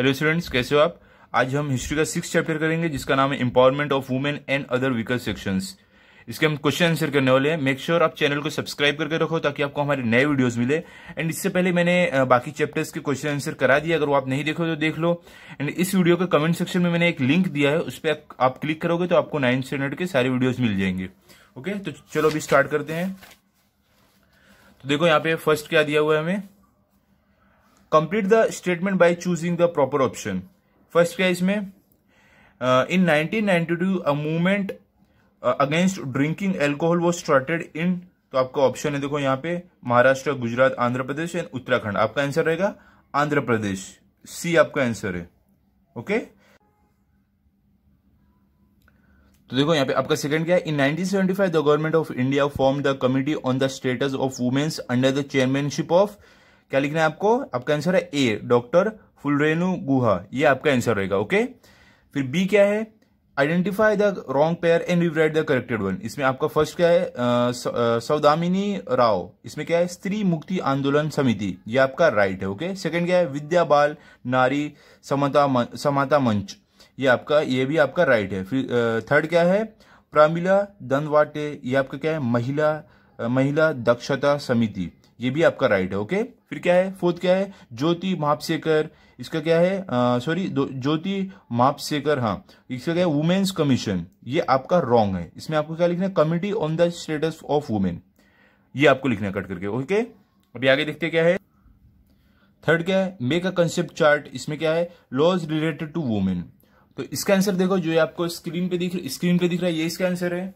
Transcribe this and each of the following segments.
Hello students कैसे हो आप आज हम हिस्ट्री का सिक्स चैप्टर करेंगे जिसका नाम है empowerment of women and other weaker sections इसके हम क्वेश्चन आंसर करने वाले हैं मेक श्योर आप चैनल को सब्सक्राइब करके रखो ताकि आपको हमारे नए वीडियोस मिले एंड इससे पहले मैंने बाकी चैप्टर्स के क्वेश्चन आंसर करा दिया अगर वो आप नहीं देखो तो देख लो एंड इस वीडियो के कमेंट सेक्शन में मैंने एक लिंक दिया है उस पर आप क्लिक करोगे तो आपको नाइन्थ स्टैंडर्ड के सारे वीडियोज मिल जाएंगे ओके तो चलो अभी स्टार्ट करते हैं तो देखो यहाँ पे फर्स्ट क्या दिया हुआ है हमें complete the statement by choosing the proper option first क्या इसमें in 1992 a movement against drinking alcohol वो स्टार्टेड इन तो आपका ऑप्शन है देखो यहाँ पे महाराष्ट्र गुजरात आंध्र प्रदेश एंड उत्तराखंड आपका आंसर रहेगा आंध्र प्रदेश सी आपका आंसर है ओके तो देखो यहाँ पे आपका सेकंड क्या है in 1975 the government of India form the committee on the status of womens under the chairmanship of क्या लिखना है आपको आपका आंसर है ए डॉक्टर फुलरेनु गुहा ये आपका आंसर रहेगा ओके फिर बी क्या है identify the wrong pair and rewrite the corrected one इसमें आपका फर्स्ट क्या है सौदामिनी राव इसमें क्या है स्त्री मुक्ति आंदोलन समिति ये आपका राइट है ओके सेकंड क्या है विद्या बाल नारी समता समाता मंच ये आपका ये भी आपका राइट है फिर थर्ड क्या है प्रमिला दंदवाटे ये आपका क्या है महिला महिला दक्षता समिति ये भी आपका राइट है ओके फिर क्या है फोर्थ क्या है ज्योति महापसेकर इसका क्या है सॉरी ज्योति महापसेकर हाँ इसका क्या है वुमेन्स कमीशन ये आपका रॉन्ग है इसमें आपको क्या लिखना है committee on the status of women ये आपको लिखना है कट करके ओके अभी आगे देखते क्या है थर्ड क्या है मेक अ कंसेप्ट चार्ट इसमें क्या है लॉज रिलेटेड टू वुमेन तो इसका आंसर देखो जो आपको स्क्रीन पे दिख स्क्रीन पे दिख रहा है ये इसका आंसर है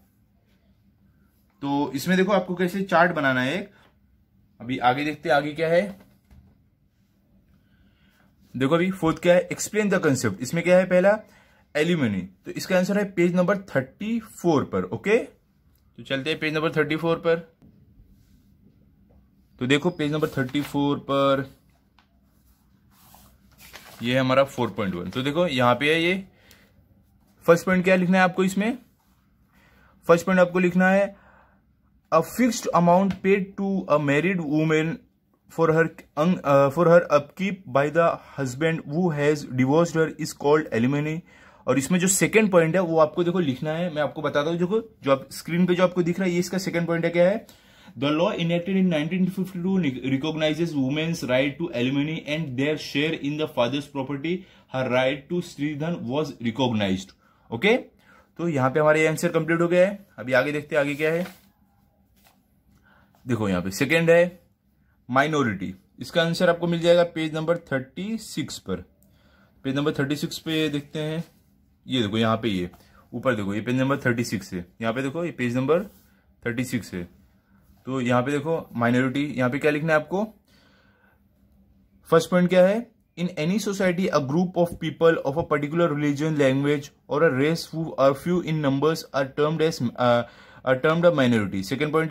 तो इसमें देखो आपको कैसे चार्ट बनाना है एक अभी आगे देखते हैं आगे क्या है देखो अभी फोर्थ क्या है एक्सप्लेन द कंसेप्ट इसमें क्या है पहला एल्यूमिनी तो इसका आंसर है पेज नंबर थर्टी फोर पर ओके तो चलते हैं पेज नंबर थर्टी फोर पर तो देखो पेज नंबर थर्टी फोर पर ये है हमारा फोर पॉइंट वन तो देखो यहां पे है ये फर्स्ट पॉइंट क्या लिखना है आपको इसमें फर्स्ट पॉइंट आपको लिखना है a fixed amount paid to a married woman for her uh, for her upkeep by the husband who has divorced her is called alimony और इसमें जो सेकंड पॉइंट है वो आपको देखो लिखना है मैं आपको बताता हूं देखो जो आप स्क्रीन पे जो आपको दिख रहा है ये इसका सेकंड पॉइंट है क्या है the law enacted in 1952 recognizes womens right to alimony and their share in the father's property her right to shridhan was recognize okay तो यहाँ पे हमारे आंसर कंप्लीट हो गया है अभी आगे देखते हैं आगे क्या है देखो यहाँ पे सेकेंड है माइनॉरिटी इसका आंसर आपको मिल जाएगा पेज नंबर थर्टी सिक्स पर पेज नंबर थर्टी सिक्स पे देखते हैं ये देखो यहाँ पे ये ऊपर देखो ये पेज नंबर थर्टी सिक्स है यहाँ पे देखो ये पेज नंबर थर्टी सिक्स है तो यहाँ पे देखो माइनॉरिटी यहाँ पे क्या लिखना है आपको फर्स्ट पॉइंट क्या है in any society a group of people of a particular religion language और a race are few in in आर are termed as uh, are termed a minority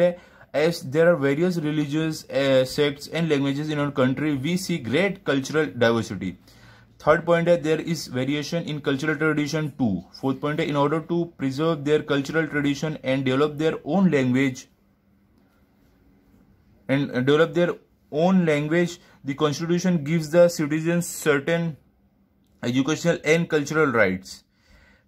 है as there are various religious uh, sects and languages in our country, we see great cultural diversity. Third point, uh, there is variation in cultural tradition too. Fourth point, uh, in order to preserve their cultural tradition and develop their own language, and develop their own language, the constitution gives the citizens certain educational and cultural rights.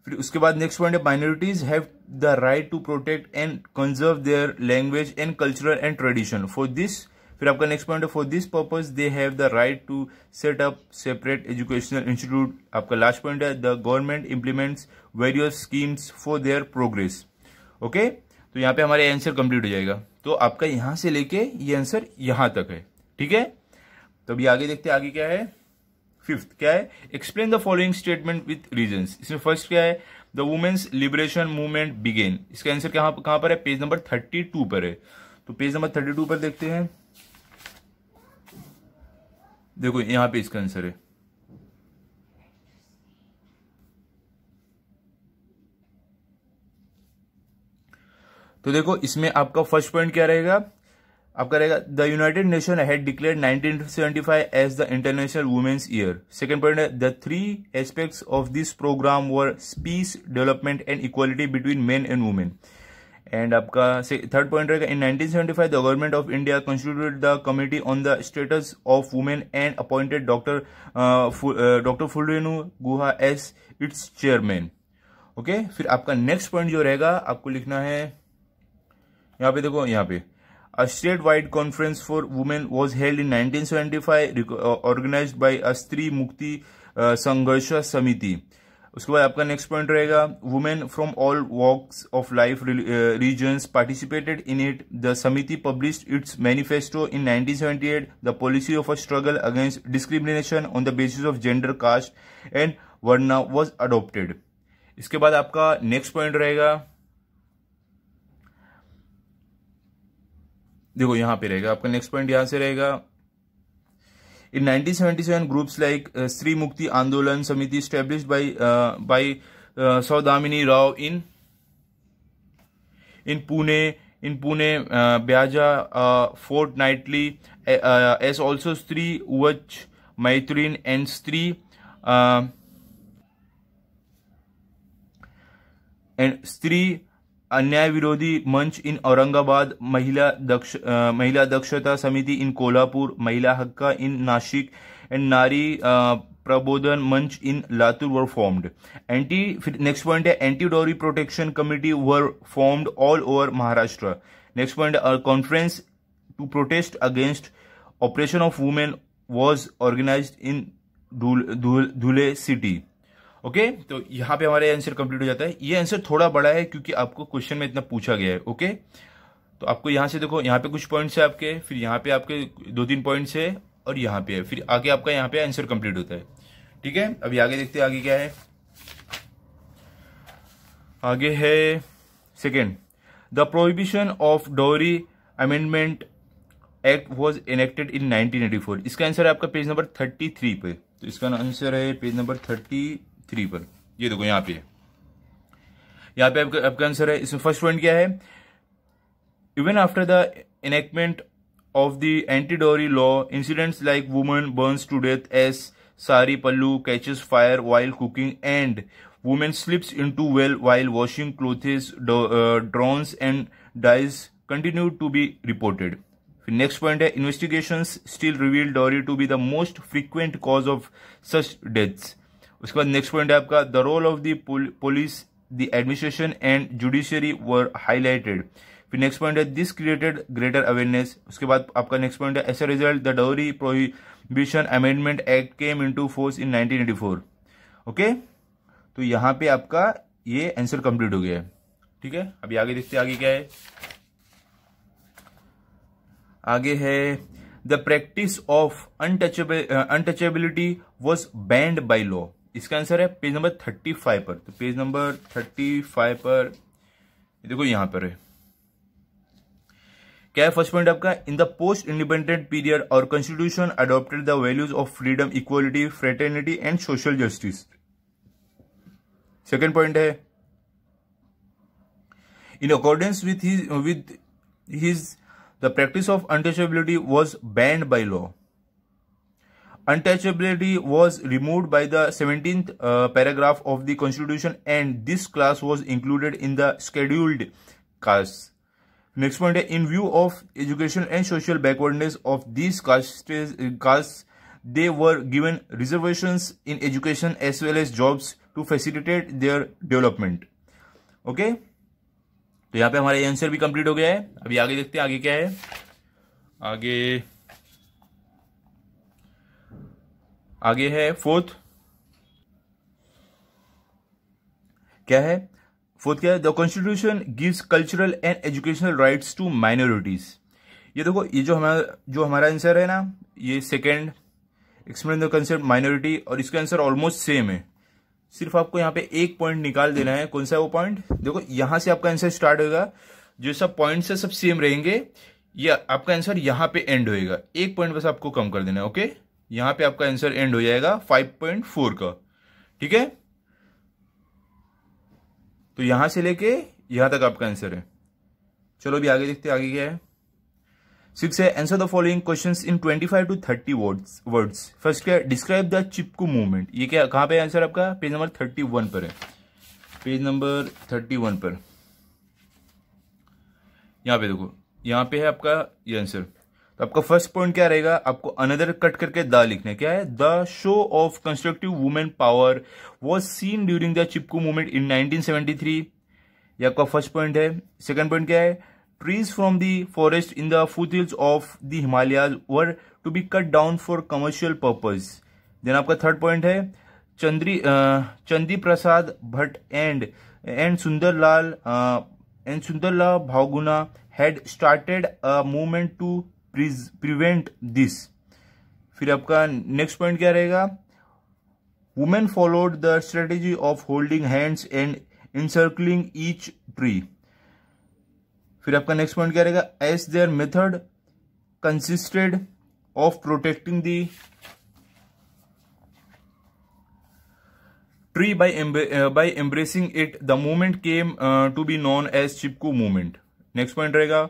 फिर उसके बाद next point है minorities have the right to protect and conserve their language and cultural and tradition for this फिर आपका next point है for this purpose they have the right to set up separate educational institute आपका last point है the government implements various schemes for their progress okay तो यहाँ पे हमारे answer complete हो जाएगा तो आपका यहां से लेके ये आंसर यहां तक है ठीक है तो अभी आगे देखते हैं आगे क्या है फिफ्थ क्या है explain the following statement with reason इसमें फर्स्ट क्या है the womens liberation movement began इसका आंसर कहां कहाँ पर है पेज नंबर थर्टी टू पर है तो पेज नंबर थर्टी टू पर देखते हैं देखो यहां पे इसका आंसर है तो देखो इसमें आपका फर्स्ट पॉइंट क्या रहेगा आपका रहेगा the united nation had declare 1975 as the international womens year second point है the three aspects of this programme were peace development and equality between men and women and आपका थर्ड पॉइंट रहेगा in 1975 the government of India constitute the committee on the status of women and appointed doctor doctor Phulrenu Guha as its chairman okay फिर आपका next point जो रहेगा आपको लिखना है यहाँ पे देखो यहाँ पे A statewide conference for women was held in 1975, uh, organized by Astri Mukti uh, Sangharsha Samiti. उसके बाद आपका नेक्स्ट पॉइंट रहेगा women from all walks of life regions participated in it the samiti publish its manifesto in 1978 the policy of a struggle against discrimination on the basis of gender caste and varna was adopted इसके बाद आपका next point रहेगा देखो यहां पे रहेगा आपका next point यहां से रहेगा इन 1977 ग्रुप्स लाइक स्त्री Mukti Andolan Samiti establish by by Saudamini Rao in in Pune in Pune ब्याजा fortnightly as also Stri as Maitrin and Stri and Stri Anyay विरोधी मंच इन औरंगाबाद महिला दक्ष महिला दक्षता समिति इन कोल्हापुर महिला हक्का इन Nashik and Nari Prabodhan Manch in Latur were formed anti फिर नेक्स्ट पॉइंट है anti dowry protection committee were formed all over Maharashtra next point conference to protest against operation of women was organise in Dhule city okay तो यहाँ पे हमारा आंसर कंप्लीट हो जाता है ये आंसर थोड़ा बड़ा है क्योंकि आपको क्वेश्चन में इतना पूछा गया है ओके तो आपको यहां से देखो यहाँ पे कुछ पॉइंट्स है आपके फिर यहां पे आपके दो तीन पॉइंट्स है और यहाँ पे है फिर आगे आपका यहां पे आंसर कंप्लीट होता है ठीक है अभी आगे देखते हैं आगे क्या है आगे है second the prohibition of dowry amendment act was enacted in 1984 इसका आंसर है आपका पेज नंबर 33 पे तो इसका आंसर है पेज नंबर थर्टी थ्री पर ये देखो यहाँ पे यहाँ पे आपका आपका आंसर है इसमें फर्स्ट पॉइंट क्या है even after the enactment of the anti dowry law incidents like women burns to death as sari pallu catches fire while cooking and women slips in to well while washing clothes drowns and dies continue to be reported फिर next point है investigation still reveal dowry to be the most frequent cause of such deaths उसके बाद next point है आपका the role of the police the administration and judiciary were highlighted फिर next point है this created greater awareness उसके बाद आपका next point है as a result the dowry prohibition amendment act came into force in 1984 okay तो यहां पे आपका ये आंसर कंप्लीट हो गया है ठीक है अभी आगे देखते आगे क्या है आगे है the practice of untouchability was banned by law इसका आंसर है पेज नंबर थर्टी फाइव पर तो पेज नंबर थर्टी फाइव पर देखो यहां पर है क्या है फर्स्ट पॉइंट आपका in the post independent period और constitution adopted the values of freedom equality fraternity and social justice second point है in accordance with his with his the practice of untouchability was banned by law untouchability was removed by the 17th uh, paragraph of the constitution and this class was included in the scheduled castes next point in view of educational and social backwardness of these castes, castes they were given reservations in education as well as jobs to facilitate their development okay तो यहाँ पे हमारा answer भी complete हो गया है अभी आगे देखते हैं आगे क्या है आगे आगे है फोर्थ क्या है फोर्थ क्या है the constitution gives cultural and educational rights to minorities ये देखो ये जो हमारा जो हमारा आंसर है ना ये second explain the concept minority और इसका आंसर ऑलमोस्ट सेम है सिर्फ आपको यहाँ पे एक पॉइंट निकाल देना है कौन सा है वो पॉइंट देखो यहां से आपका आंसर स्टार्ट होगा जो सब पॉइंट्स है सब सेम रहेंगे या आपका आंसर यहां पे एंड होएगा एक पॉइंट बस आपको कम कर देना है ओके यहां पे आपका आंसर एंड हो जाएगा 5.4 का ठीक है तो यहां से लेके यहां तक आपका आंसर है चलो अभी आगे देखते आगे क्या है सिक्स है answer the following questions in 25 to 30 words words first क्या डिस्क्राइब द चिपकू मूवमेंट ये क्या कहां पे आंसर आपका पेज नंबर 31 पर है पेज नंबर 31 पर यहां पे देखो यहां पे है आपका ये आंसर तो आपका फर्स्ट पॉइंट क्या रहेगा आपको अनदर कट करके द लिखना है क्या है the show of constructive women power was seen during the Chipko movement in 1973 ये आपका फर्स्ट पॉइंट है सेकंड पॉइंट क्या है trees from the forest in the foot hills of the Himalayas were to be cut down for commercial purpose then आपका third point है Chandri Chandi Prasad Bhatt and and Sunderlal and Sunderlal Bahuguna had started a movement to prevent this फिर आपका next point क्या रहेगा women followed the strategy of holding hands and encircling each tree फिर आपका next point क्या रहेगा as their method consisted of protecting the tree by by embracing it the movement came to be known as Chipko movement next point रहेगा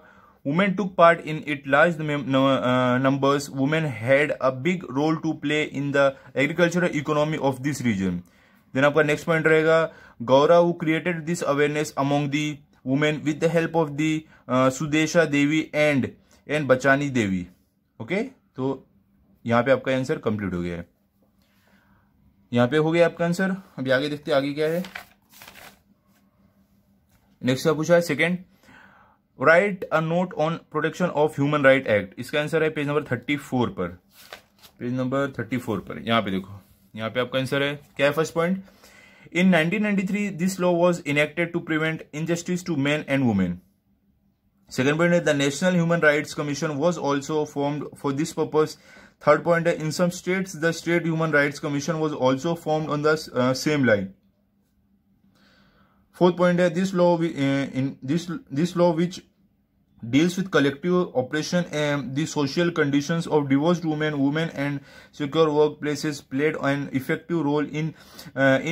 women took part in it large numbers women had a big role to play in the the economy of this region then आपका next point रहेगा Gaurav created this awareness among the women with the help of the Sudesha Devi and and Bachani Devi okay तो यहाँ पे आपका answer complete हो गया है यहाँ पे हो गया आपका आंसर अभी आगे देखते आगे क्या है नेक्स्ट का पूछा है second write a note on protection of human right act इसका आंसर है पेज नंबर थर्टी फोर पर पेज नंबर थर्टी फोर पर यहां पे देखो यहां पे आपका आंसर है क्या है first point in 1993 this law was enacted to prevent injustice to men and women second point है the national human right commission was also formed for this purpose third point है in some state the state human right commission was also formed on the same line fourth point है this law in this this law which deals with collective operation and social condition of divorce women women and secure work places played an effective role in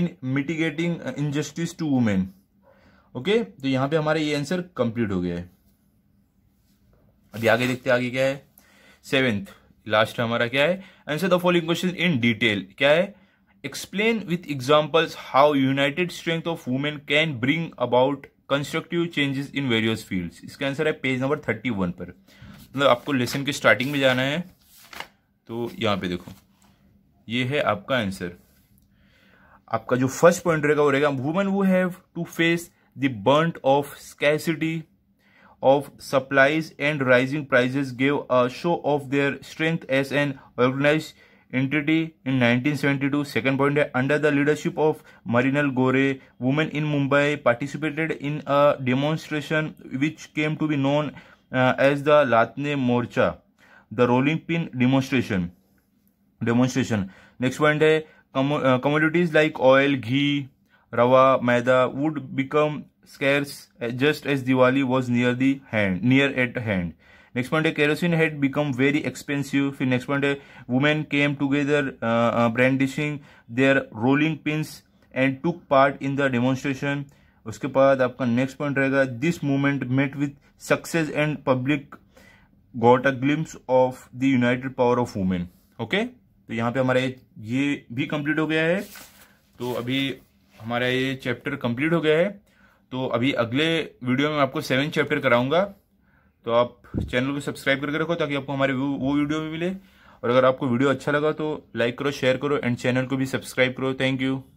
in mitigating injustice to women okay तो यहां पर हमारा ये answer complete हो गया है अभी आगे देखते आगे क्या है सेवेंथ लास्ट हमारा क्या है answer the following question in detail क्या है Explain with examples how united strength of women can bring about constructive changes in various fields इसका आंसर है पेज नंबर थर्टी वन पर मतलब आपको लेसन के स्टार्टिंग में जाना है तो यहाँ पे देखो ये है आपका आंसर आपका जो फर्स्ट पॉइंट रहेगा वो रहेगा वुमेन वो have to face the burden of scarcity of supplies and rising prices gave a show of their strength as an organise entity in 1972. Second point, under the leadership of Marinal Gore, women in Mumbai participated in a demonstration which came to be known uh, as the Latne Morcha, the rolling pin demonstration. Demonstration. Next point है commodities like oil, ghee, rava, maida would become scarce just as Diwali was near the hand, near at hand. Next point है kerosene had become very expensive फिर next point है women came together brandishing their rolling pins and took part in the demonstration उसके बाद आपका next point रहेगा this movement met with success and public got a glimpse of the united power of women okay तो यहाँ पे हमारा ये भी कम्प्लीट हो गया है तो अभी हमारा ये चैप्टर कम्प्लीट हो गया है तो अभी अगले वीडियो में आपको सेवन चैप्टर कराऊंगा तो आप चैनल को सब्सक्राइब करके रखो ताकि आपको हमारे वो वीडियो भी मिले और अगर आपको वीडियो अच्छा लगा तो लाइक करो शेयर करो एंड चैनल को भी सब्सक्राइब करो थैंक यू